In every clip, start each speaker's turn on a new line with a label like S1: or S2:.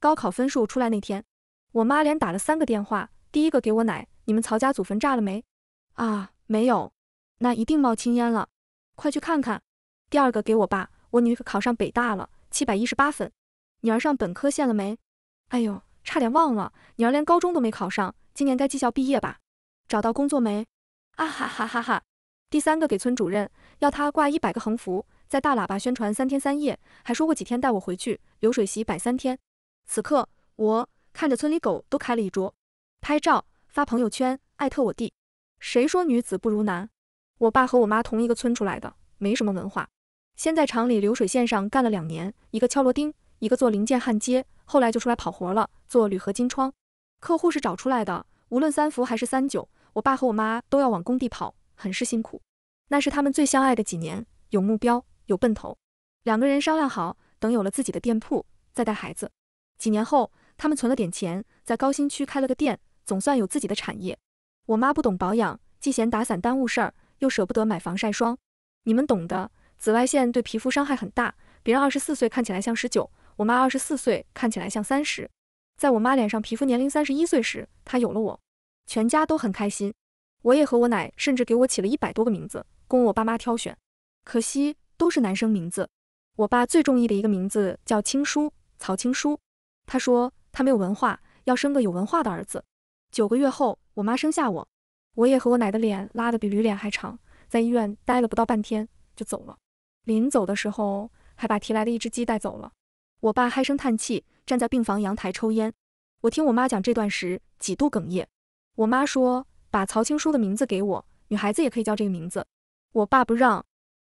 S1: 高考分数出来那天，我妈连打了三个电话。第一个给我奶，你们曹家祖坟炸了没？啊，没有，那一定冒青烟了，快去看看。第二个给我爸，我女考上北大了，七百一十八分，女儿上本科线了没？哎呦，差点忘了，女儿连高中都没考上，今年该技校毕业吧？找到工作没？啊哈哈哈哈！第三个给村主任，要他挂一百个横幅，在大喇叭宣传三天三夜，还说过几天带我回去流水席摆三天。此刻我看着村里狗都开了一桌，拍照发朋友圈，艾特我弟。谁说女子不如男？我爸和我妈同一个村出来的，没什么文化，先在厂里流水线上干了两年，一个敲螺钉，一个做零件焊接，后来就出来跑活了，做铝合金窗。客户是找出来的，无论三伏还是三九，我爸和我妈都要往工地跑，很是辛苦。那是他们最相爱的几年，有目标，有奔头。两个人商量好，等有了自己的店铺，再带孩子。几年后，他们存了点钱，在高新区开了个店，总算有自己的产业。我妈不懂保养，既嫌打伞耽误事儿，又舍不得买防晒霜。你们懂的，紫外线对皮肤伤害很大，别人二十四岁看起来像十九。我妈二十四岁看起来像三十。在我妈脸上皮肤年龄三十一岁时，她有了我，全家都很开心。我也和我奶甚至给我起了一百多个名字，供我爸妈挑选。可惜都是男生名字。我爸最中意的一个名字叫青书，曹青书。他说他没有文化，要生个有文化的儿子。九个月后，我妈生下我，我也和我奶的脸拉得比驴脸还长，在医院待了不到半天就走了，临走的时候还把提来的一只鸡带走了。我爸唉声叹气，站在病房阳台抽烟。我听我妈讲这段时几度哽咽。我妈说把曹青书的名字给我，女孩子也可以叫这个名字。我爸不让。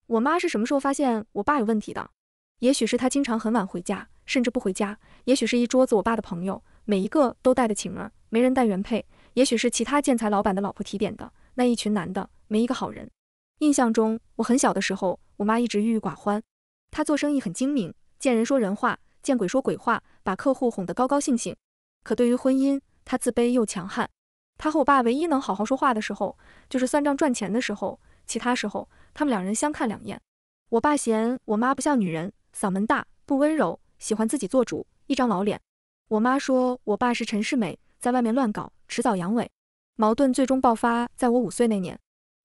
S1: 我妈是什么时候发现我爸有问题的？也许是他经常很晚回家。甚至不回家，也许是一桌子我爸的朋友，每一个都带的晴儿，没人带原配。也许是其他建材老板的老婆提点的，那一群男的没一个好人。印象中，我很小的时候，我妈一直郁郁寡欢。她做生意很精明，见人说人话，见鬼说鬼话，把客户哄得高高兴兴。可对于婚姻，她自卑又强悍。她和我爸唯一能好好说话的时候，就是算账赚钱的时候。其他时候，他们两人相看两厌。我爸嫌我妈不像女人，嗓门大，不温柔。喜欢自己做主，一张老脸。我妈说我爸是陈世美，在外面乱搞，迟早阳痿。矛盾最终爆发在我五岁那年。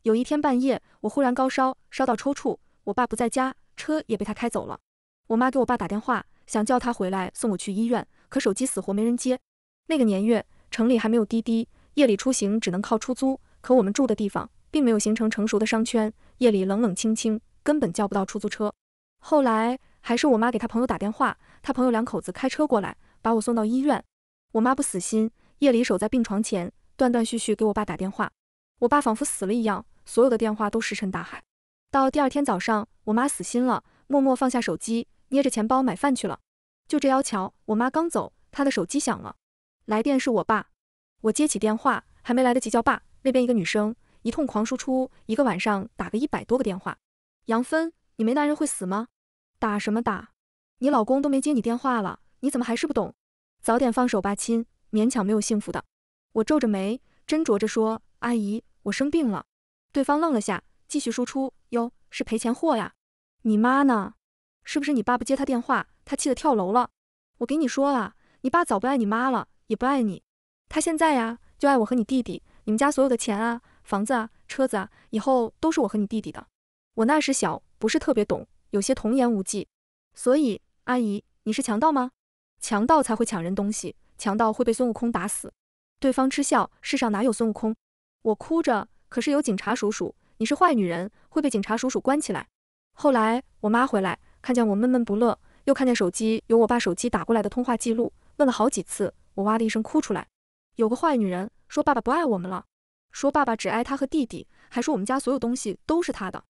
S1: 有一天半夜，我忽然高烧，烧到抽搐。我爸不在家，车也被他开走了。我妈给我爸打电话，想叫他回来送我去医院，可手机死活没人接。那个年月，城里还没有滴滴，夜里出行只能靠出租。可我们住的地方并没有形成成熟的商圈，夜里冷冷清清，根本叫不到出租车。后来。还是我妈给他朋友打电话，他朋友两口子开车过来把我送到医院。我妈不死心，夜里守在病床前，断断续续给我爸打电话。我爸仿佛死了一样，所有的电话都石沉大海。到第二天早上，我妈死心了，默默放下手机，捏着钱包买饭去了。就这要巧，我妈刚走，她的手机响了，来电是我爸。我接起电话，还没来得及叫爸，那边一个女生一通狂输出，一个晚上打个一百多个电话。杨芬，你没男人会死吗？打什么打？你老公都没接你电话了，你怎么还是不懂？早点放手吧，亲，勉强没有幸福的。我皱着眉斟酌着说：“阿姨，我生病了。”对方愣了下，继续输出：“哟，是赔钱货呀？你妈呢？是不是你爸不接他电话，他气得跳楼了？我给你说啊，你爸早不爱你妈了，也不爱你，他现在呀，就爱我和你弟弟。你们家所有的钱啊、房子啊、车子啊，以后都是我和你弟弟的。我那时小，不是特别懂。”有些童言无忌，所以阿姨，你是强盗吗？强盗才会抢人东西，强盗会被孙悟空打死。对方嗤笑，世上哪有孙悟空？我哭着，可是有警察叔叔，你是坏女人，会被警察叔叔关起来。后来我妈回来，看见我闷闷不乐，又看见手机有我爸手机打过来的通话记录，问了好几次，我哇的一声哭出来。有个坏女人说爸爸不爱我们了，说爸爸只爱她和弟弟，还说我们家所有东西都是她的。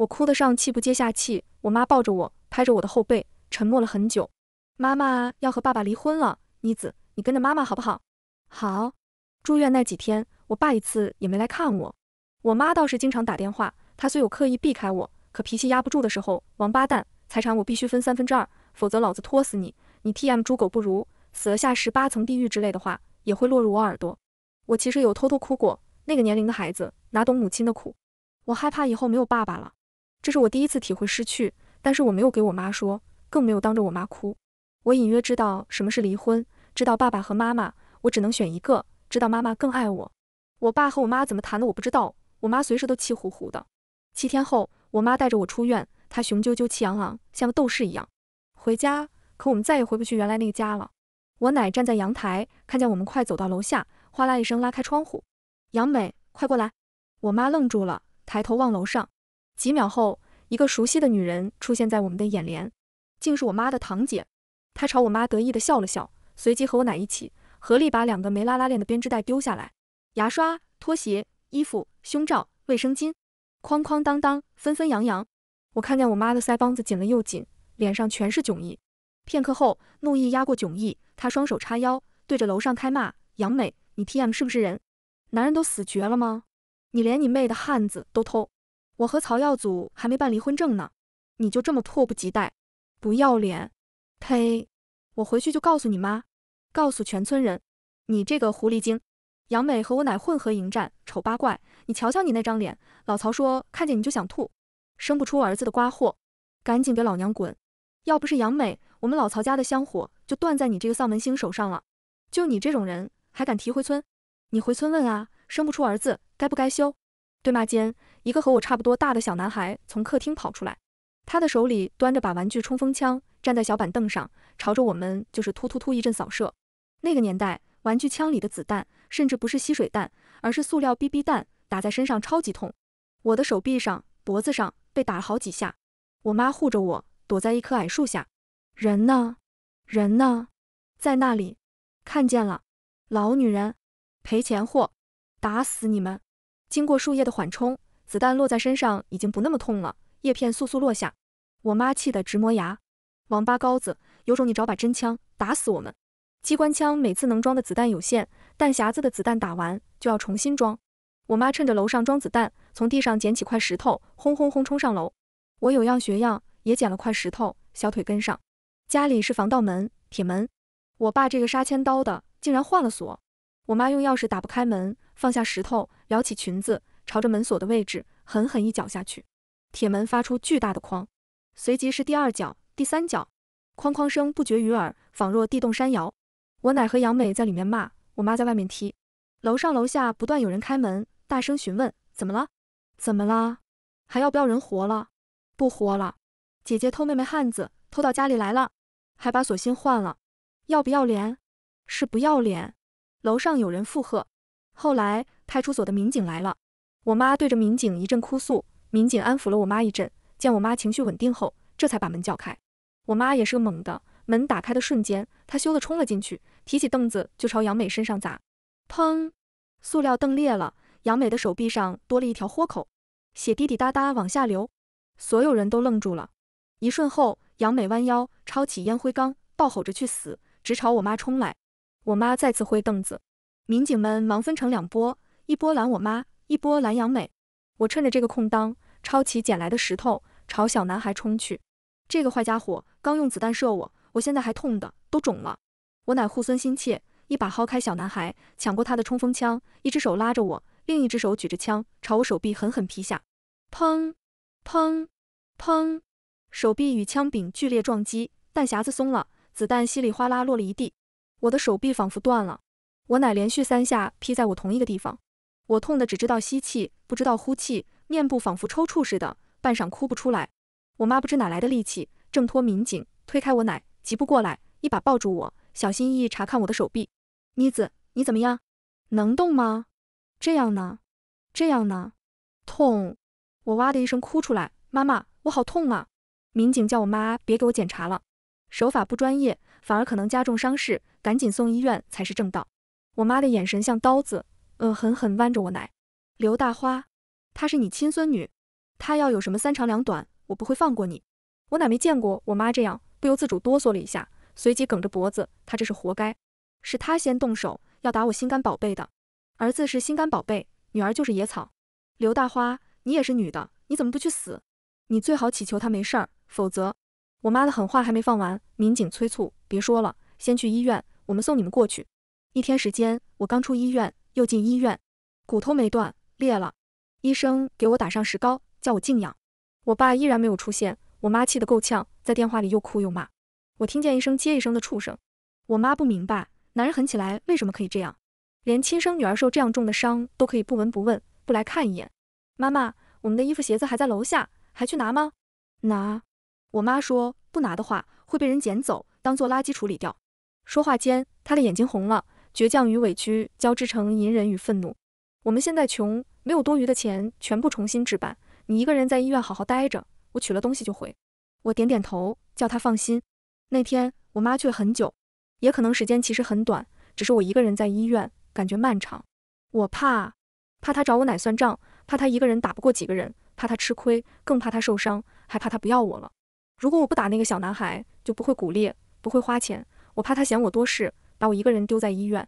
S1: 我哭得上气不接下气，我妈抱着我，拍着我的后背，沉默了很久。妈妈要和爸爸离婚了，妮子，你跟着妈妈好不好？好。住院那几天，我爸一次也没来看我，我妈倒是经常打电话。她虽有刻意避开我，可脾气压不住的时候，王八蛋，财产我必须分三分之二，否则老子拖死你！你 T M 猪狗不如，死了下十八层地狱之类的话，也会落入我耳朵。我其实有偷偷哭过，那个年龄的孩子哪懂母亲的苦？我害怕以后没有爸爸了。这是我第一次体会失去，但是我没有给我妈说，更没有当着我妈哭。我隐约知道什么是离婚，知道爸爸和妈妈，我只能选一个，知道妈妈更爱我。我爸和我妈怎么谈的我不知道，我妈随时都气呼呼的。七天后，我妈带着我出院，她雄赳赳气昂昂，像个斗士一样回家。可我们再也回不去原来那个家了。我奶站在阳台，看见我们快走到楼下，哗啦一声拉开窗户，杨美，快过来！我妈愣住了，抬头望楼上。几秒后，一个熟悉的女人出现在我们的眼帘，竟是我妈的堂姐。她朝我妈得意地笑了笑，随即和我奶一起合力把两个没拉拉链的编织袋丢下来，牙刷、拖鞋、衣服、胸罩、卫生巾，哐哐当当，纷纷扬扬。我看见我妈的腮帮子紧了又紧，脸上全是迥意。片刻后，怒意压过迥意，她双手叉腰，对着楼上开骂：“杨美，你 TM 是不是人？男人都死绝了吗？你连你妹的汉子都偷！”我和曹耀祖还没办离婚证呢，你就这么迫不及待？不要脸！呸！我回去就告诉你妈，告诉全村人，你这个狐狸精！杨美和我奶混合迎战丑八怪，你瞧瞧你那张脸，老曹说看见你就想吐，生不出儿子的瓜货，赶紧给老娘滚！要不是杨美，我们老曹家的香火就断在你这个丧门星手上了。就你这种人，还敢提回村？你回村问啊，生不出儿子该不该休？对骂间，一个和我差不多大的小男孩从客厅跑出来，他的手里端着把玩具冲锋枪，站在小板凳上，朝着我们就是突突突一阵扫射。那个年代，玩具枪里的子弹甚至不是吸水弹，而是塑料逼逼弹，打在身上超级痛。我的手臂上、脖子上被打了好几下。我妈护着我，躲在一棵矮树下。人呢？人呢？在那里。看见了，老女人，赔钱货，打死你们！经过树叶的缓冲，子弹落在身上已经不那么痛了。叶片簌簌落下，我妈气得直磨牙：“王八羔子，有种你找把真枪打死我们！”机关枪每次能装的子弹有限，弹匣子的子弹打完就要重新装。我妈趁着楼上装子弹，从地上捡起块石头，轰轰轰冲上楼。我有样学样，也捡了块石头，小腿跟上。家里是防盗门，铁门。我爸这个杀千刀的，竟然换了锁。我妈用钥匙打不开门，放下石头，撩起裙子，朝着门锁的位置狠狠一脚下去，铁门发出巨大的哐。随即是第二脚、第三脚，哐哐声不绝于耳，仿若地动山摇。我奶和杨美在里面骂，我妈在外面踢，楼上楼下不断有人开门，大声询问：“怎么了？怎么了？还要不要人活了？不活了！姐姐偷妹妹汉子，偷到家里来了，还把锁芯换了，要不要脸？是不要脸。”楼上有人附和。后来派出所的民警来了，我妈对着民警一阵哭诉，民警安抚了我妈一阵，见我妈情绪稳定后，这才把门叫开。我妈也是个猛的，门打开的瞬间，她羞得冲了进去，提起凳子就朝杨美身上砸，砰，塑料凳裂了，杨美的手臂上多了一条豁口，血滴滴答答往下流。所有人都愣住了，一瞬后，杨美弯腰抄起烟灰缸，暴吼着去死，直朝我妈冲来。我妈再次挥凳子，民警们忙分成两波，一波拦我妈，一波拦杨美。我趁着这个空当，抄起捡来的石头朝小男孩冲去。这个坏家伙刚用子弹射我，我现在还痛的都肿了。我乃护孙心切，一把薅开小男孩，抢过他的冲锋枪，一只手拉着我，另一只手举着枪朝我手臂狠狠劈下。砰，砰，砰，手臂与枪柄剧烈撞击，弹匣子松了，子弹稀里哗啦落了一地。我的手臂仿佛断了，我奶连续三下劈在我同一个地方，我痛得只知道吸气，不知道呼气，面部仿佛抽搐似的，半晌哭不出来。我妈不知哪来的力气，挣脱民警，推开我奶，急步过来，一把抱住我，小心翼翼查看我的手臂。妮子，你怎么样？能动吗？这样呢？这样呢？痛！我哇的一声哭出来，妈妈，我好痛啊！民警叫我妈别给我检查了，手法不专业。反而可能加重伤势，赶紧送医院才是正道。我妈的眼神像刀子，恶狠狠剜着我奶。刘大花，她是你亲孙女，她要有什么三长两短，我不会放过你。我奶没见过我妈这样，不由自主哆嗦了一下，随即梗着脖子。她这是活该，是她先动手，要打我心肝宝贝的儿子是心肝宝贝，女儿就是野草。刘大花，你也是女的，你怎么不去死？你最好祈求她没事儿，否则……我妈的狠话还没放完，民警催促。别说了，先去医院，我们送你们过去。一天时间，我刚出医院又进医院，骨头没断裂了，医生给我打上石膏，叫我静养。我爸依然没有出现，我妈气得够呛，在电话里又哭又骂。我听见一声接一声的畜生。我妈不明白，男人狠起来为什么可以这样，连亲生女儿受这样重的伤都可以不闻不问，不来看一眼。妈妈，我们的衣服鞋子还在楼下，还去拿吗？拿。我妈说不拿的话会被人捡走。当做垃圾处理掉。说话间，他的眼睛红了，倔强与委屈交织成隐忍与愤怒。我们现在穷，没有多余的钱，全部重新置办。你一个人在医院好好待着，我取了东西就回。我点点头，叫他放心。那天我妈去了很久，也可能时间其实很短，只是我一个人在医院，感觉漫长。我怕，怕他找我奶算账，怕他一个人打不过几个人，怕他吃亏，更怕他受伤，还怕他不要我了。如果我不打那个小男孩，就不会骨裂，不会花钱，我怕他嫌我多事，把我一个人丢在医院。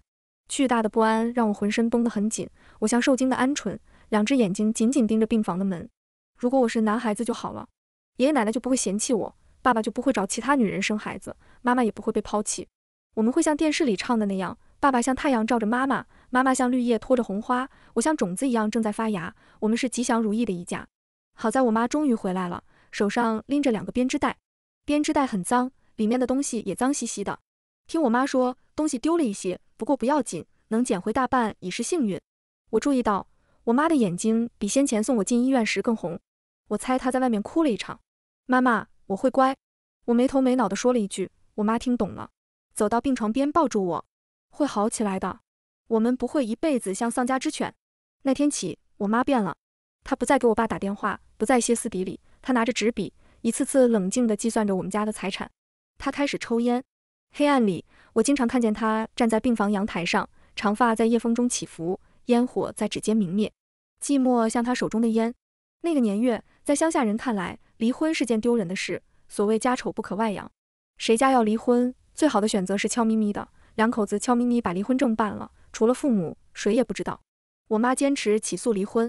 S1: 巨大的不安让我浑身绷得很紧，我像受惊的鹌鹑，两只眼睛紧紧盯着病房的门。如果我是男孩子就好了，爷爷奶奶就不会嫌弃我，爸爸就不会找其他女人生孩子，妈妈也不会被抛弃。我们会像电视里唱的那样，爸爸像太阳照着妈妈，妈妈像绿叶托着红花，我像种子一样正在发芽。我们是吉祥如意的一家。好在我妈终于回来了，手上拎着两个编织袋，编织袋很脏。里面的东西也脏兮兮的。听我妈说，东西丢了一些，不过不要紧，能捡回大半已是幸运。我注意到我妈的眼睛比先前送我进医院时更红，我猜她在外面哭了一场。妈妈，我会乖。我没头没脑地说了一句，我妈听懂了，走到病床边抱住我，会好起来的，我们不会一辈子像丧家之犬。那天起，我妈变了，她不再给我爸打电话，不再歇斯底里，她拿着纸笔，一次次冷静地计算着我们家的财产。他开始抽烟，黑暗里，我经常看见他站在病房阳台上，长发在夜风中起伏，烟火在指尖明灭，寂寞像他手中的烟。那个年月，在乡下人看来，离婚是件丢人的事，所谓家丑不可外扬，谁家要离婚，最好的选择是悄咪咪的，两口子悄咪咪把离婚证办了，除了父母，谁也不知道。我妈坚持起诉离婚，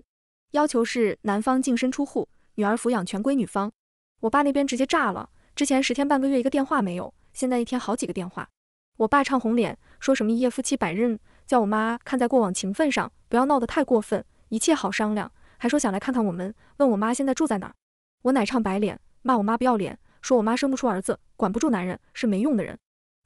S1: 要求是男方净身出户，女儿抚养权归女方。我爸那边直接炸了。之前十天半个月一个电话没有，现在一天好几个电话。我爸唱红脸，说什么一夜夫妻百日，叫我妈看在过往情分上不要闹得太过分，一切好商量。还说想来看看我们，问我妈现在住在哪。儿。我奶唱白脸，骂我妈不要脸，说我妈生不出儿子，管不住男人，是没用的人。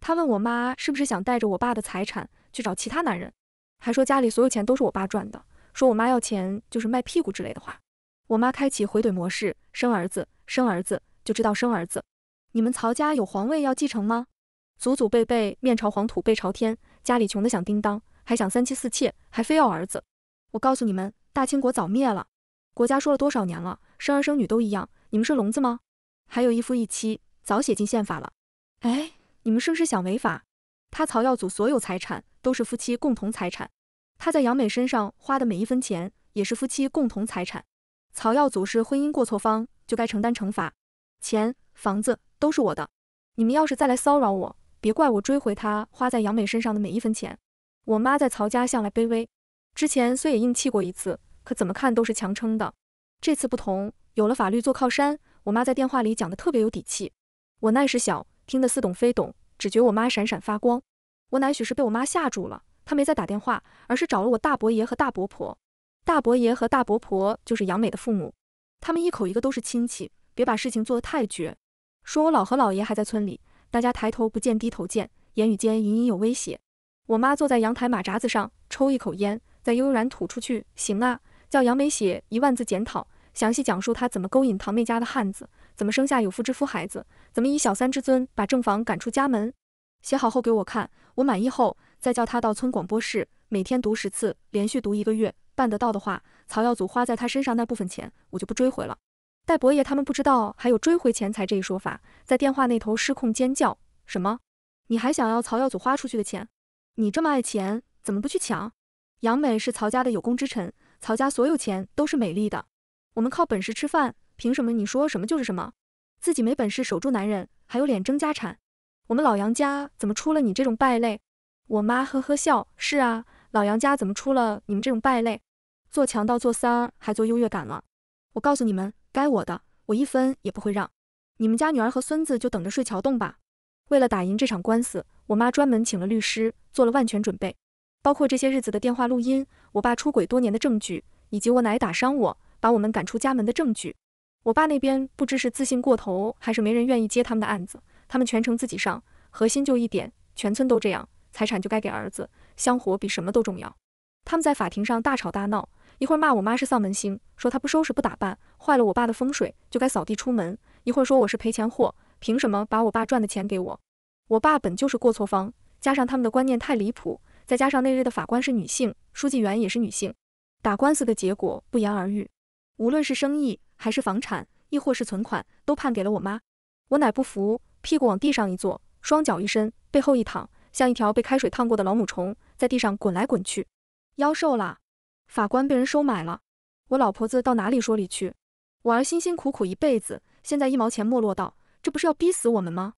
S1: 他问我妈是不是想带着我爸的财产去找其他男人，还说家里所有钱都是我爸赚的，说我妈要钱就是卖屁股之类的话。我妈开启回怼模式，生儿子生儿子就知道生儿子。你们曹家有皇位要继承吗？祖祖辈辈面朝黄土背朝天，家里穷得响叮当，还想三妻四妾，还非要儿子。我告诉你们，大清国早灭了。国家说了多少年了，生儿生女都一样，你们是聋子吗？还有一夫一妻早写进宪法了。哎，你们是不是想违法？他曹耀祖所有财产都是夫妻共同财产，他在杨美身上花的每一分钱也是夫妻共同财产。曹耀祖是婚姻过错方，就该承担惩罚。钱、房子都是我的，你们要是再来骚扰我，别怪我追回他花在杨美身上的每一分钱。我妈在曹家向来卑微，之前虽也硬气过一次，可怎么看都是强撑的。这次不同，有了法律做靠山，我妈在电话里讲的特别有底气。我那时小，听得似懂非懂，只觉我妈闪闪发光。我乃许是被我妈吓住了，她没再打电话，而是找了我大伯爷和大伯婆。大伯爷和大伯婆就是杨美的父母，他们一口一个都是亲戚。别把事情做得太绝，说我老和老爷还在村里，大家抬头不见低头见，言语间隐隐有威胁。我妈坐在阳台马扎子上抽一口烟，再悠然吐出去。行啊，叫杨梅写一万字检讨，详细讲述她怎么勾引堂妹家的汉子，怎么生下有夫之夫孩子，怎么以小三之尊把正房赶出家门。写好后给我看，我满意后再叫他到村广播室每天读十次，连续读一个月。办得到的话，曹耀祖花在他身上那部分钱，我就不追回了。戴伯爷他们不知道还有追回钱财这一说法，在电话那头失控尖叫。什么？你还想要曹耀祖花出去的钱？你这么爱钱，怎么不去抢？杨美是曹家的有功之臣，曹家所有钱都是美丽的。我们靠本事吃饭，凭什么你说什么就是什么？自己没本事守住男人，还有脸争家产？我们老杨家怎么出了你这种败类？我妈呵呵笑。是啊，老杨家怎么出了你们这种败类？做强盗、做三儿，还做优越感了？我告诉你们。该我的，我一分也不会让。你们家女儿和孙子就等着睡桥洞吧。为了打赢这场官司，我妈专门请了律师，做了万全准备，包括这些日子的电话录音，我爸出轨多年的证据，以及我奶打伤我，把我们赶出家门的证据。我爸那边不知是自信过头，还是没人愿意接他们的案子，他们全程自己上。核心就一点，全村都这样，财产就该给儿子，香火比什么都重要。他们在法庭上大吵大闹。一会儿骂我妈是丧门星，说她不收拾不打扮，坏了我爸的风水，就该扫地出门；一会儿说我是赔钱货，凭什么把我爸赚的钱给我？我爸本就是过错方，加上他们的观念太离谱，再加上那日的法官是女性，书记员也是女性，打官司的结果不言而喻。无论是生意还是房产，亦或是存款，都判给了我妈。我乃不服，屁股往地上一坐，双脚一伸，背后一躺，像一条被开水烫过的老母虫，在地上滚来滚去。妖兽了。法官被人收买了，我老婆子到哪里说理去？我儿辛辛苦苦一辈子，现在一毛钱没落到，这不是要逼死我们吗？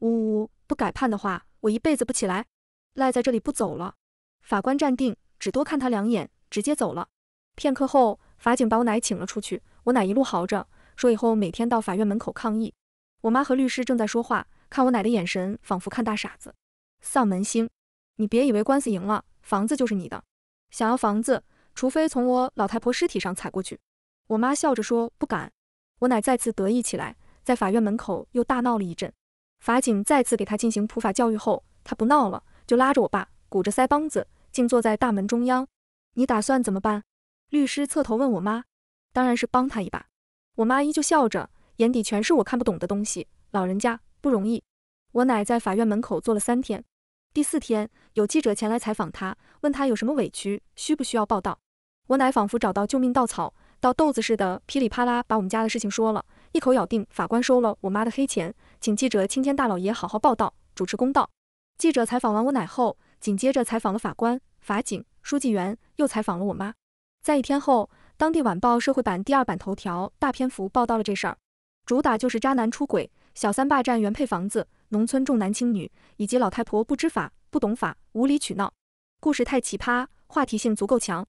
S1: 呜呜，不改判的话，我一辈子不起来，赖在这里不走了。法官站定，只多看他两眼，直接走了。片刻后，法警把我奶请了出去。我奶一路嚎着说：“以后每天到法院门口抗议。”我妈和律师正在说话，看我奶的眼神仿佛看大傻子。丧门星，你别以为官司赢了，房子就是你的。想要房子？除非从我老太婆尸体上踩过去，我妈笑着说：“不敢。”我奶再次得意起来，在法院门口又大闹了一阵。法警再次给他进行普法教育后，他不闹了，就拉着我爸，鼓着腮帮子，静坐在大门中央。你打算怎么办？律师侧头问我妈：“当然是帮他一把。”我妈依旧笑着，眼底全是我看不懂的东西。老人家不容易。我奶在法院门口坐了三天。第四天，有记者前来采访他，问他有什么委屈，需不需要报道。我奶仿佛找到救命稻草，倒豆子似的噼里啪啦把我们家的事情说了，一口咬定法官收了我妈的黑钱，请记者青天大老爷好好报道，主持公道。记者采访完我奶后，紧接着采访了法官、法警、书记员，又采访了我妈。在一天后，当地晚报社会版第二版头条大篇幅报道了这事儿，主打就是渣男出轨、小三霸占原配房子、农村重男轻女，以及老太婆不知法、不懂法、无理取闹。故事太奇葩，话题性足够强。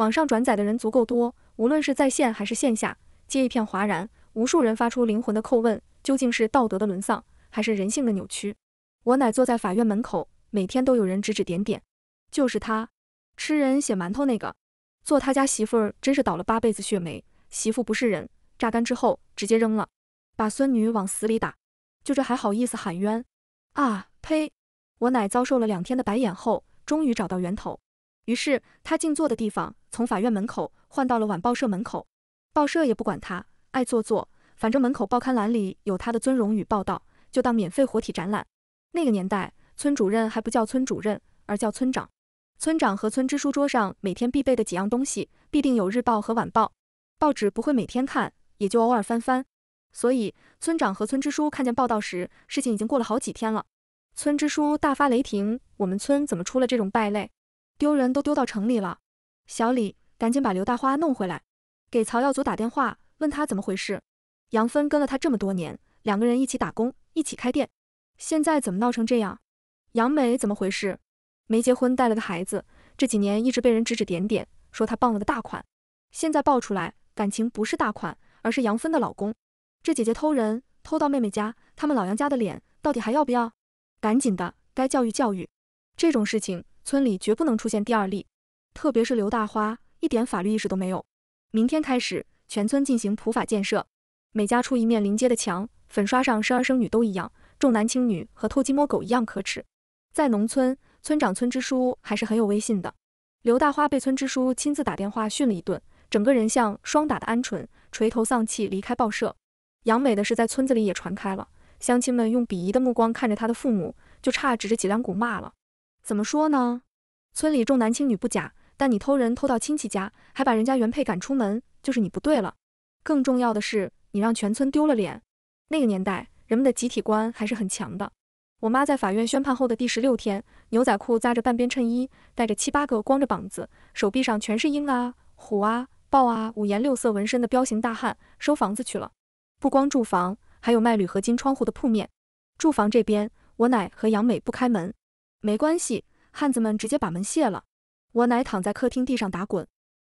S1: 网上转载的人足够多，无论是在线还是线下，皆一片哗然。无数人发出灵魂的叩问：究竟是道德的沦丧，还是人性的扭曲？我奶坐在法院门口，每天都有人指指点点。就是他，吃人血馒头那个。做他家媳妇儿真是倒了八辈子血霉。媳妇不是人，榨干之后直接扔了，把孙女往死里打，就这还好意思喊冤？啊呸！我奶遭受了两天的白眼后，终于找到源头。于是他静坐的地方从法院门口换到了晚报社门口，报社也不管他，爱坐坐，反正门口报刊栏里有他的尊荣与报道，就当免费活体展览。那个年代，村主任还不叫村主任，而叫村长。村长和村支书桌上每天必备的几样东西，必定有日报和晚报。报纸不会每天看，也就偶尔翻翻。所以村长和村支书看见报道时，事情已经过了好几天了。村支书大发雷霆：我们村怎么出了这种败类？丢人都丢到城里了，小李，赶紧把刘大花弄回来。给曹耀祖打电话，问他怎么回事。杨芬跟了他这么多年，两个人一起打工，一起开店，现在怎么闹成这样？杨梅怎么回事？没结婚带了个孩子，这几年一直被人指指点点，说她傍了个大款。现在爆出来，感情不是大款，而是杨芬的老公。这姐姐偷人，偷到妹妹家，他们老杨家的脸到底还要不要？赶紧的，该教育教育。这种事情。村里绝不能出现第二例，特别是刘大花一点法律意识都没有。明天开始，全村进行普法建设，每家出一面临街的墙，粉刷上生儿生女都一样，重男轻女和偷鸡摸狗一样可耻。在农村，村长、村支书还是很有威信的。刘大花被村支书亲自打电话训了一顿，整个人像霜打的鹌鹑，垂头丧气离开报社。杨美的事在村子里也传开了，乡亲们用鄙夷的目光看着他的父母，就差指着脊梁骨骂了。怎么说呢？村里重男轻女不假，但你偷人偷到亲戚家，还把人家原配赶出门，就是你不对了。更重要的是，你让全村丢了脸。那个年代，人们的集体观还是很强的。我妈在法院宣判后的第十六天，牛仔裤扎着半边衬衣，带着七八个光着膀子、手臂上全是鹰啊、虎啊、豹啊五颜六色纹身的彪形大汉收房子去了。不光住房，还有卖铝合金窗户的铺面。住房这边，我奶和杨美不开门。没关系，汉子们直接把门卸了。我奶躺在客厅地上打滚，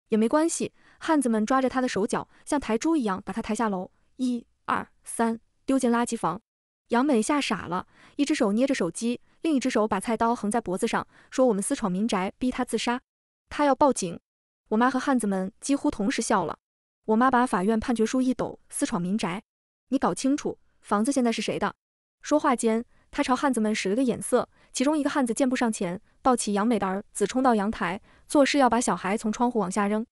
S1: 也没关系。汉子们抓着她的手脚，像抬猪一样把她抬下楼，一二三，丢进垃圾房。杨美吓傻了，一只手捏着手机，另一只手把菜刀横在脖子上，说：“我们私闯民宅，逼她自杀，她要报警。”我妈和汉子们几乎同时笑了。我妈把法院判决书一抖：“私闯民宅，你搞清楚，房子现在是谁的？”说话间，她朝汉子们使了个眼色。其中一个汉子健步上前，抱起杨美的儿子，冲到阳台，作势要把小孩从窗户往下扔。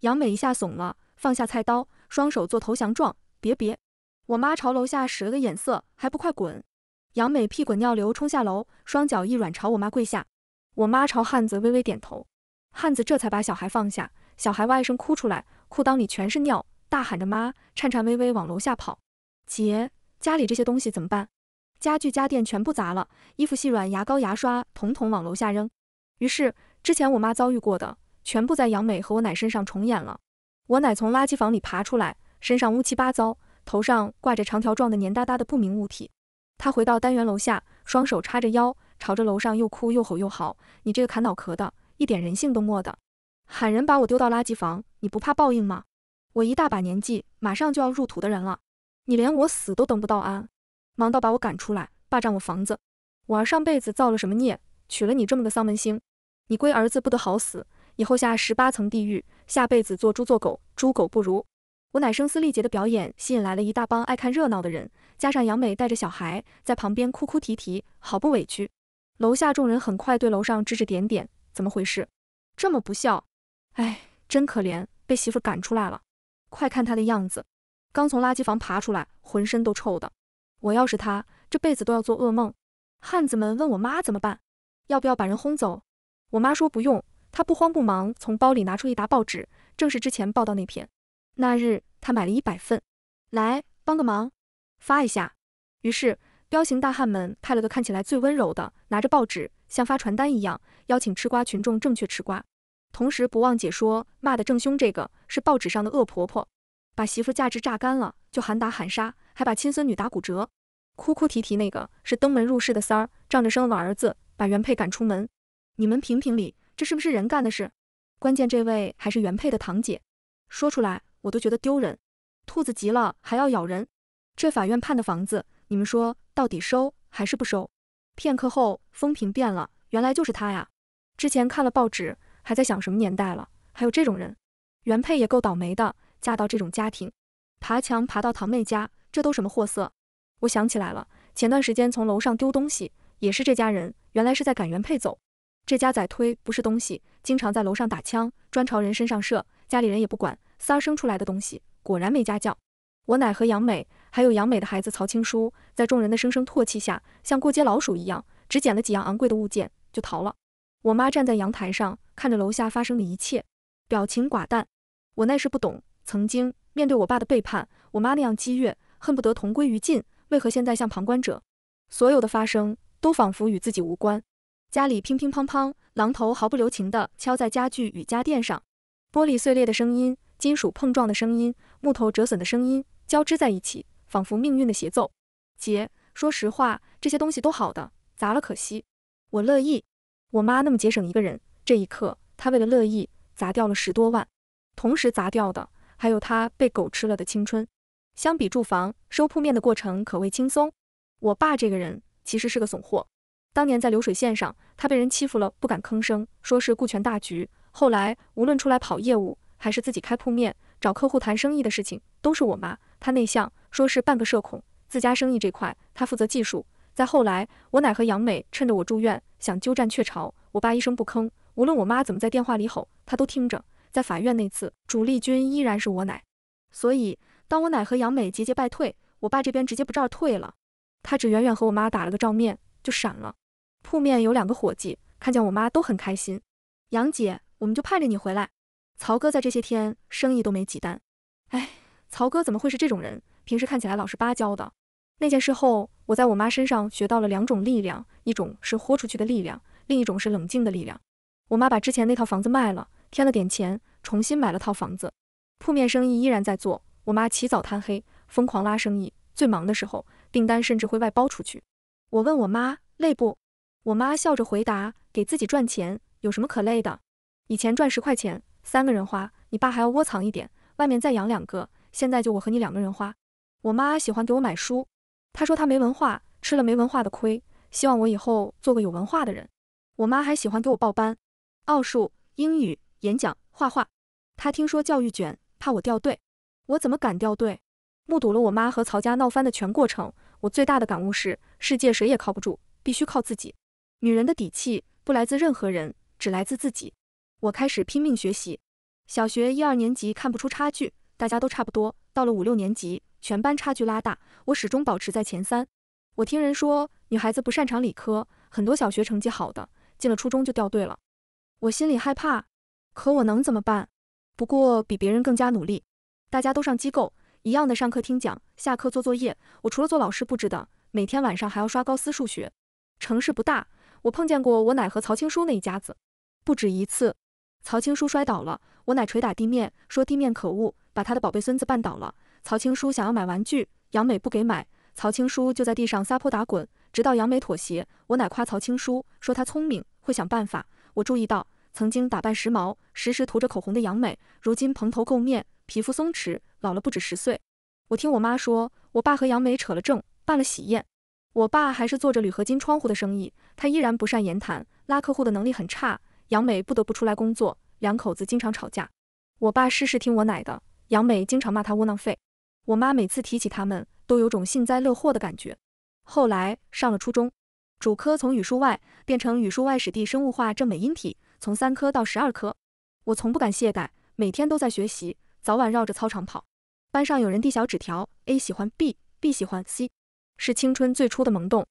S1: 杨美一下怂了，放下菜刀，双手做投降状：“别别，我妈朝楼下使了个眼色，还不快滚！”杨美屁滚尿流冲下楼，双脚一软，朝我妈跪下。我妈朝汉子微微点头，汉子这才把小孩放下。小孩哇一声哭出来，裤裆里全是尿，大喊着妈，颤颤巍巍往楼下跑。姐，家里这些东西怎么办？家具家电全部砸了，衣服细软、牙膏牙刷统统往楼下扔。于是，之前我妈遭遇过的，全部在杨美和我奶身上重演了。我奶从垃圾房里爬出来，身上乌七八糟，头上挂着长条状的黏哒哒的不明物体。她回到单元楼下，双手叉着腰，朝着楼上又哭又吼又嚎：“你这个砍脑壳的，一点人性都没的！喊人把我丢到垃圾房，你不怕报应吗？我一大把年纪，马上就要入土的人了，你连我死都等不到啊！”忙到把我赶出来，霸占我房子。我儿上辈子造了什么孽，娶了你这么个丧门星？你龟儿子不得好死，以后下十八层地狱，下辈子做猪做狗，猪狗不如！我奶声嘶力竭的表演吸引来了一大帮爱看热闹的人，加上杨美带着小孩在旁边哭哭啼啼，好不委屈。楼下众人很快对楼上指指点点，怎么回事？这么不孝？哎，真可怜，被媳妇赶出来了。快看他的样子，刚从垃圾房爬出来，浑身都臭的。我要是他，这辈子都要做噩梦。汉子们问我妈怎么办，要不要把人轰走？我妈说不用。她不慌不忙从包里拿出一沓报纸，正是之前报道那篇。那日她买了一百份，来帮个忙，发一下。于是彪形大汉们派了个看起来最温柔的，拿着报纸像发传单一样邀请吃瓜群众正确吃瓜，同时不忘解说骂的正凶：这个是报纸上的恶婆婆，把媳妇价值榨干了就喊打喊杀。还把亲孙女打骨折，哭哭啼啼。那个是登门入室的三儿，仗着生了儿子，把原配赶出门。你们评评理，这是不是人干的事？关键这位还是原配的堂姐，说出来我都觉得丢人。兔子急了还要咬人，这法院判的房子，你们说到底收还是不收？片刻后，风评变了，原来就是他呀。之前看了报纸，还在想什么年代了，还有这种人。原配也够倒霉的，嫁到这种家庭，爬墙爬到堂妹家。这都什么货色？我想起来了，前段时间从楼上丢东西也是这家人，原来是在赶原配走。这家崽推不是东西，经常在楼上打枪，专朝人身上射，家里人也不管。仨生出来的东西，果然没家教。我奶和杨美，还有杨美的孩子曹青书，在众人的声声唾弃下，像过街老鼠一样，只捡了几样昂贵的物件就逃了。我妈站在阳台上，看着楼下发生的一切，表情寡淡。我那时不懂，曾经面对我爸的背叛，我妈那样激越。恨不得同归于尽，为何现在像旁观者？所有的发生都仿佛与自己无关。家里乒乒乓乓，榔头毫不留情地敲在家具与家电上，玻璃碎裂的声音、金属碰撞的声音、木头折损的声音交织在一起，仿佛命运的协奏。姐，说实话，这些东西都好的，砸了可惜。我乐意。我妈那么节省一个人，这一刻，她为了乐意砸掉了十多万，同时砸掉的还有她被狗吃了的青春。相比住房，收铺面的过程可谓轻松。我爸这个人其实是个怂货，当年在流水线上，他被人欺负了不敢吭声，说是顾全大局。后来无论出来跑业务，还是自己开铺面找客户谈生意的事情，都是我妈。她内向，说是半个社恐。自家生意这块，她负责技术。再后来，我奶和杨美趁着我住院想鸠占鹊巢，我爸一声不吭，无论我妈怎么在电话里吼，他都听着。在法院那次，主力军依然是我奶，所以。当我奶和杨美节节败退，我爸这边直接不这儿退了，他只远远和我妈打了个照面就闪了。铺面有两个伙计，看见我妈都很开心。杨姐，我们就盼着你回来。曹哥在这些天生意都没几单，哎，曹哥怎么会是这种人？平时看起来老实巴交的。那件事后，我在我妈身上学到了两种力量，一种是豁出去的力量，另一种是冷静的力量。我妈把之前那套房子卖了，添了点钱，重新买了套房子。铺面生意依然在做。我妈起早贪黑，疯狂拉生意，最忙的时候订单甚至会外包出去。我问我妈累不？我妈笑着回答：“给自己赚钱有什么可累的？以前赚十块钱三个人花，你爸还要窝藏一点，外面再养两个，现在就我和你两个人花。”我妈喜欢给我买书，她说她没文化，吃了没文化的亏，希望我以后做个有文化的人。我妈还喜欢给我报班，奥数、英语、演讲、画画，她听说教育卷，怕我掉队。我怎么敢掉队？目睹了我妈和曹家闹翻的全过程，我最大的感悟是：世界谁也靠不住，必须靠自己。女人的底气不来自任何人，只来自自己。我开始拼命学习。小学一二年级看不出差距，大家都差不多。到了五六年级，全班差距拉大，我始终保持在前三。我听人说，女孩子不擅长理科，很多小学成绩好的，进了初中就掉队了。我心里害怕，可我能怎么办？不过比别人更加努力。大家都上机构，一样的上课听讲，下课做作业。我除了做老师布置的，每天晚上还要刷高斯数学。城市不大，我碰见过我奶和曹青书那一家子不止一次。曹青书摔倒了，我奶捶打地面，说地面可恶，把他的宝贝孙子绊倒了。曹青书想要买玩具，杨美不给买，曹青书就在地上撒泼打滚，直到杨美妥协。我奶夸曹青书，说他聪明，会想办法。我注意到，曾经打扮时髦，时时涂着口红的杨美，如今蓬头垢面。皮肤松弛，老了不止十岁。我听我妈说，我爸和杨梅扯了证，办了喜宴。我爸还是做着铝合金窗户的生意，他依然不善言谈，拉客户的能力很差。杨梅不得不出来工作，两口子经常吵架。我爸事事听我奶的，杨梅经常骂他窝囊废。我妈每次提起他们，都有种幸灾乐祸的感觉。后来上了初中，主科从语数外变成语数外史地生物化政美英体，从三科到十二科，我从不敢懈怠，每天都在学习。早晚绕着操场跑，班上有人递小纸条，A 喜欢 B，B 喜欢 C，是青春最初的萌动。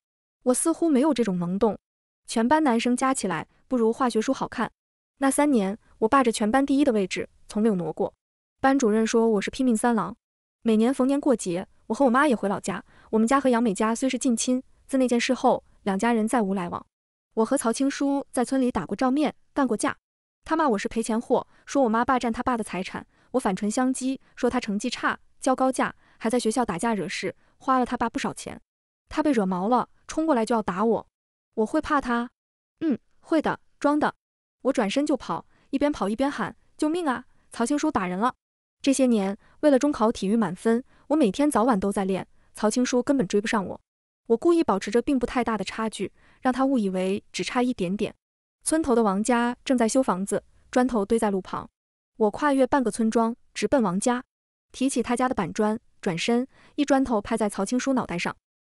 S1: 我似乎没有这种萌动。全班男生加起来不如化学书好看。那三年，我霸着全班第一的位置，从没有挪过。班主任说我是拼命三郎。每年逢年过节，我和我妈也回老家。我们家和杨美家虽是近亲，自那件事后，两家人再无来往。我和曹青书在村里打过照面，干过架。他骂我是赔钱货，说我妈霸占他爸的财产。我反唇相讥，说他成绩差，交高价，还在学校打架惹事，花了他爸不少钱。他被惹毛了，冲过来就要打我。我会怕他？嗯，会的，装的。我转身就跑，一边跑一边喊救命啊！曹青书打人了！这些年为了中考体育满分，我每天早晚都在练，曹青书根本追不上我。我故意保持着并不太大的差距，让他误以为只差一点点。村头的王家正在修房子，砖头堆在路旁。我跨越半个村庄，直奔王家，提起他家的板砖，转身一砖头拍在曹青书脑袋上，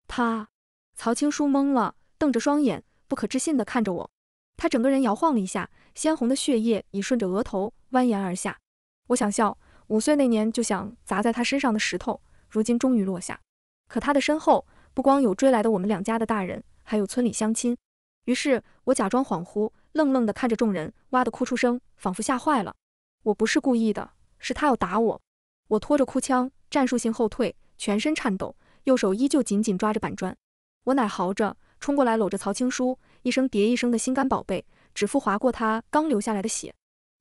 S1: 啪！曹青书懵了，瞪着双眼，不可置信地看着我。他整个人摇晃了一下，鲜红的血液已顺着额头蜿蜒而下。我想笑，五岁那年就想砸在他身上的石头，如今终于落下。可他的身后不光有追来的我们两家的大人，还有村里乡亲。于是我假装恍惚，愣愣地看着众人，哇的哭出声，仿佛吓坏了。我不是故意的，是他要打我。我拖着哭腔，战术性后退，全身颤抖，右手依旧紧紧抓着板砖。我奶嚎着冲过来，搂着曹青书，一声叠一声的心肝宝贝，指腹划过他刚流下来的血，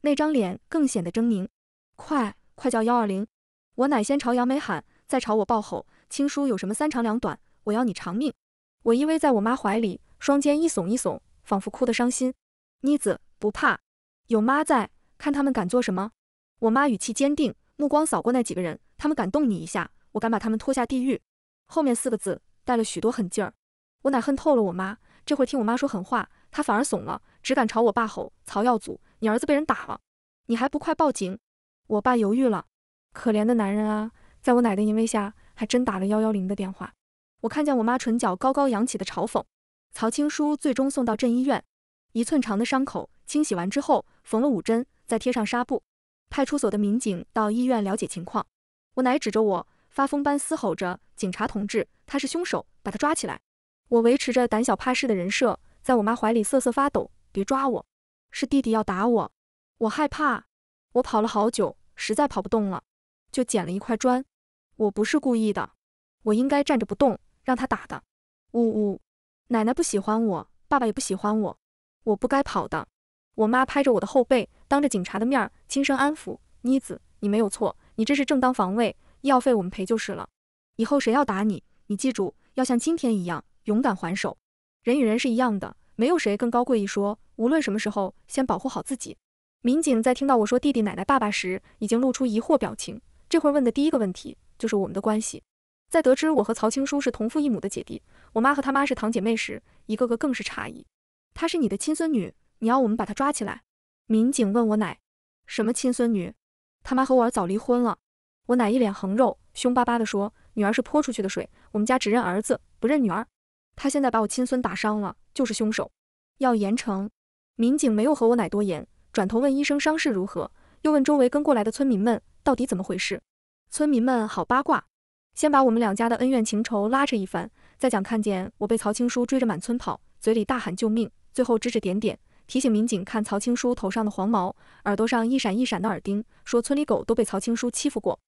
S1: 那张脸更显得狰狞。快快叫幺二零！我奶先朝杨梅喊，再朝我暴吼：“青书有什么三长两短，我要你偿命！”我依偎在我妈怀里，双肩一耸一耸，仿佛哭得伤心。妮子不怕，有妈在。看他们敢做什么？我妈语气坚定，目光扫过那几个人，他们敢动你一下，我敢把他们拖下地狱。后面四个字带了许多狠劲儿。我奶恨透了我妈，这会儿听我妈说狠话，她反而怂了，只敢朝我爸吼：“曹耀祖，你儿子被人打了，你还不快报警？”我爸犹豫了，可怜的男人啊，在我奶的淫威下，还真打了幺幺零的电话。我看见我妈唇角高高扬起的嘲讽。曹青书最终送到镇医院，一寸长的伤口。清洗完之后，缝了五针，再贴上纱布。派出所的民警到医院了解情况。我奶指着我，发疯般嘶吼着：“警察同志，他是凶手，把他抓起来！”我维持着胆小怕事的人设，在我妈怀里瑟瑟发抖：“别抓我，是弟弟要打我，我害怕。”我跑了好久，实在跑不动了，就捡了一块砖。我不是故意的，我应该站着不动，让他打的。呜呜，奶奶不喜欢我，爸爸也不喜欢我，我不该跑的。我妈拍着我的后背，当着警察的面儿轻声安抚：“妮子，你没有错，你这是正当防卫，医药费我们赔就是了。以后谁要打你，你记住要像今天一样勇敢还手。人与人是一样的，没有谁更高贵一说。无论什么时候，先保护好自己。”民警在听到我说弟弟、奶奶、爸爸时，已经露出疑惑表情。这会儿问的第一个问题就是我们的关系。在得知我和曹青书是同父异母的姐弟，我妈和他妈是堂姐妹时，一个个更是诧异：“她是你的亲孙女。”你要我们把他抓起来？民警问我奶，什么亲孙女？他妈和我儿早离婚了。我奶一脸横肉，凶巴巴的说，女儿是泼出去的水，我们家只认儿子不认女儿。他现在把我亲孙打伤了，就是凶手，要严惩。民警没有和我奶多言，转头问医生伤势如何，又问周围跟过来的村民们到底怎么回事。村民们好八卦，先把我们两家的恩怨情仇拉扯一番，再讲看见我被曹青书追着满村跑，嘴里大喊救命，最后指指点点。提醒民警看曹青书头上的黄毛，耳朵上一闪一闪的耳钉。说村里狗都被曹青书欺负过。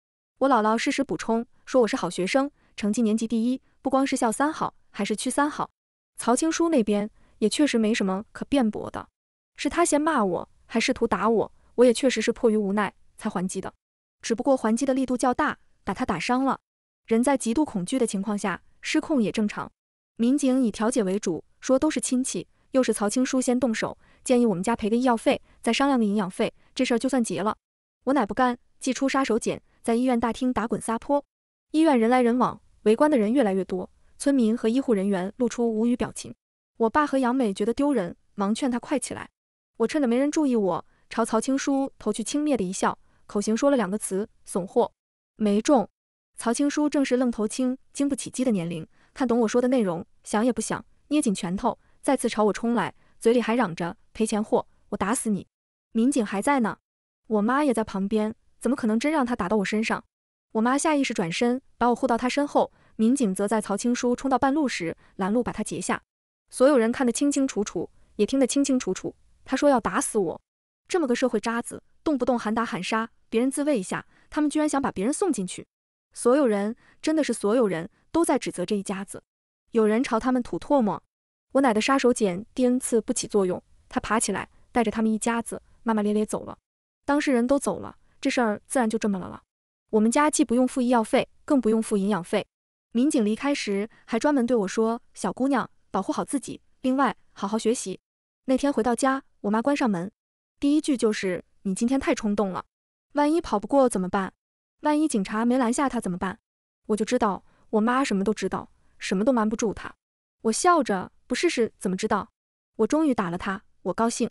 S1: 我姥姥适时补充说我是好学生，成绩年级第一，不光是校三好，还是区三好。曹青书那边也确实没什么可辩驳的，是他先骂我，还试图打我，我也确实是迫于无奈才还击的，只不过还击的力度较大，把他打伤了。人在极度恐惧的情况下失控也正常。民警以调解为主，说都是亲戚，又是曹青书先动手。建议我们家赔个医药费，再商量个营养费，这事儿就算结了。我奶不干，祭出杀手锏，在医院大厅打滚撒泼。医院人来人往，围观的人越来越多，村民和医护人员露出无语表情。我爸和杨美觉得丢人，忙劝他快起来。我趁着没人注意，我朝曹青书投去轻蔑的一笑，口型说了两个词：怂货。没中。曹青书正是愣头青，经不起激的年龄，看懂我说的内容，想也不想，捏紧拳头，再次朝我冲来。嘴里还嚷着赔钱货，我打死你！民警还在呢，我妈也在旁边，怎么可能真让他打到我身上？我妈下意识转身把我护到她身后，民警则在曹青书冲到半路时拦路把他截下。所有人看得清清楚楚，也听得清清楚楚。他说要打死我，这么个社会渣子，动不动喊打喊杀，别人自卫一下，他们居然想把别人送进去。所有人真的是所有人都在指责这一家子，有人朝他们吐唾沫。我奶的杀手锏第 n 次不起作用，她爬起来带着他们一家子骂骂咧咧走了。当事人都走了，这事儿自然就这么了了。我们家既不用付医药费，更不用付营养费。民警离开时还专门对我说：“小姑娘，保护好自己，另外好好学习。”那天回到家，我妈关上门，第一句就是：“你今天太冲动了，万一跑不过怎么办？万一警察没拦下他怎么办？”我就知道我妈什么都知道，什么都瞒不住她。我笑着。不试试怎么知道？我终于打了他，我高兴。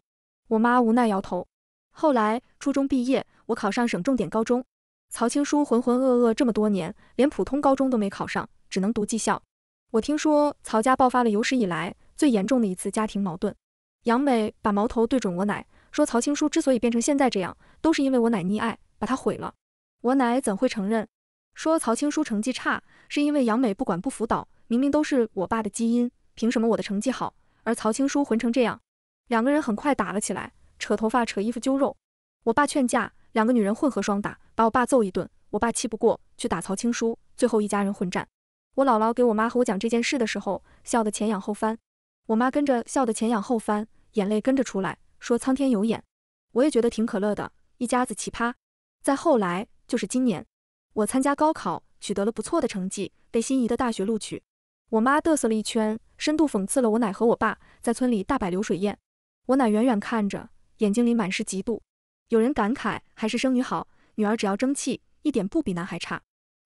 S1: 我妈无奈摇头。后来初中毕业，我考上省重点高中。曹青书浑浑噩噩这么多年，连普通高中都没考上，只能读技校。我听说曹家爆发了有史以来最严重的一次家庭矛盾。杨美把矛头对准我奶，说曹青书之所以变成现在这样，都是因为我奶溺爱，把他毁了。我奶怎会承认？说曹青书成绩差，是因为杨美不管不辅导，明明都是我爸的基因。凭什么我的成绩好，而曹青书混成这样？两个人很快打了起来，扯头发、扯衣服、揪肉。我爸劝架，两个女人混合双打，把我爸揍一顿。我爸气不过，去打曹青书，最后一家人混战。我姥姥给我妈和我讲这件事的时候，笑得前仰后翻。我妈跟着笑得前仰后翻，眼泪跟着出来，说苍天有眼。我也觉得挺可乐的，一家子奇葩。再后来就是今年，我参加高考，取得了不错的成绩，被心仪的大学录取。我妈嘚瑟了一圈，深度讽刺了我奶和我爸在村里大摆流水宴。我奶远远看着，眼睛里满是嫉妒。有人感慨还是生女好，女儿只要争气，一点不比男孩差。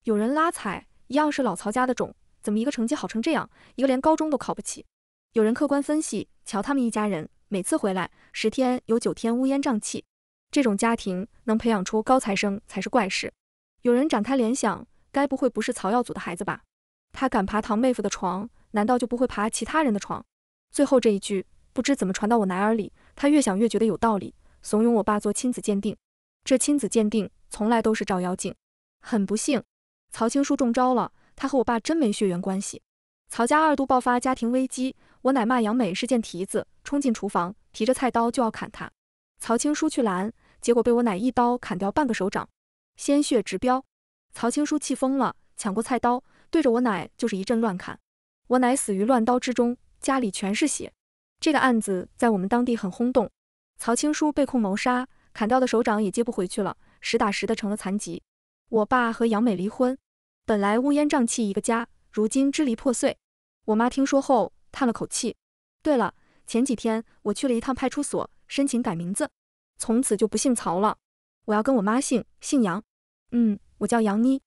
S1: 有人拉踩，一样是老曹家的种，怎么一个成绩好成这样，一个连高中都考不起？有人客观分析，瞧他们一家人，每次回来十天有九天乌烟瘴气，这种家庭能培养出高材生才是怪事。有人展开联想，该不会不是曹耀祖的孩子吧？他敢爬堂妹夫的床，难道就不会爬其他人的床？最后这一句不知怎么传到我奶耳里，他越想越觉得有道理，怂恿我爸做亲子鉴定。这亲子鉴定从来都是照妖镜，很不幸，曹青书中招了，他和我爸真没血缘关系。曹家二度爆发家庭危机，我奶骂杨美是贱蹄子，冲进厨房提着菜刀就要砍他，曹青书去拦，结果被我奶一刀砍掉半个手掌，鲜血直飙。曹青书气疯了，抢过菜刀。对着我奶就是一阵乱砍，我奶死于乱刀之中，家里全是血。这个案子在我们当地很轰动，曹青书被控谋杀，砍掉的手掌也接不回去了，实打实的成了残疾。我爸和杨美离婚，本来乌烟瘴气一个家，如今支离破碎。我妈听说后叹了口气。对了，前几天我去了一趟派出所，申请改名字，从此就不姓曹了，我要跟我妈姓，姓杨。嗯，我叫杨妮。